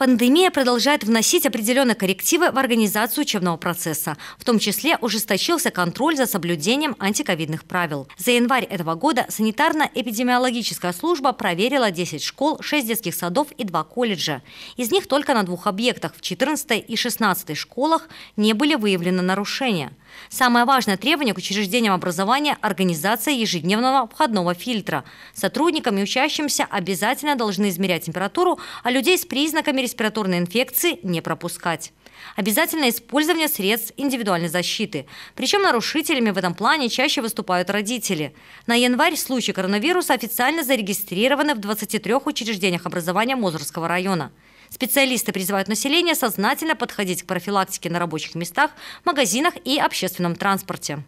Пандемия продолжает вносить определенные коррективы в организацию учебного процесса. В том числе ужесточился контроль за соблюдением антиковидных правил. За январь этого года санитарно-эпидемиологическая служба проверила 10 школ, 6 детских садов и 2 колледжа. Из них только на двух объектах в 14 и 16 школах не были выявлены нарушения – Самое важное требование к учреждениям образования – организация ежедневного входного фильтра. Сотрудникам и учащимся обязательно должны измерять температуру, а людей с признаками респираторной инфекции не пропускать. Обязательное использование средств индивидуальной защиты. Причем нарушителями в этом плане чаще выступают родители. На январь случаи коронавируса официально зарегистрированы в 23 учреждениях образования Мозырского района. Специалисты призывают население сознательно подходить к профилактике на рабочих местах, магазинах и общественном транспорте.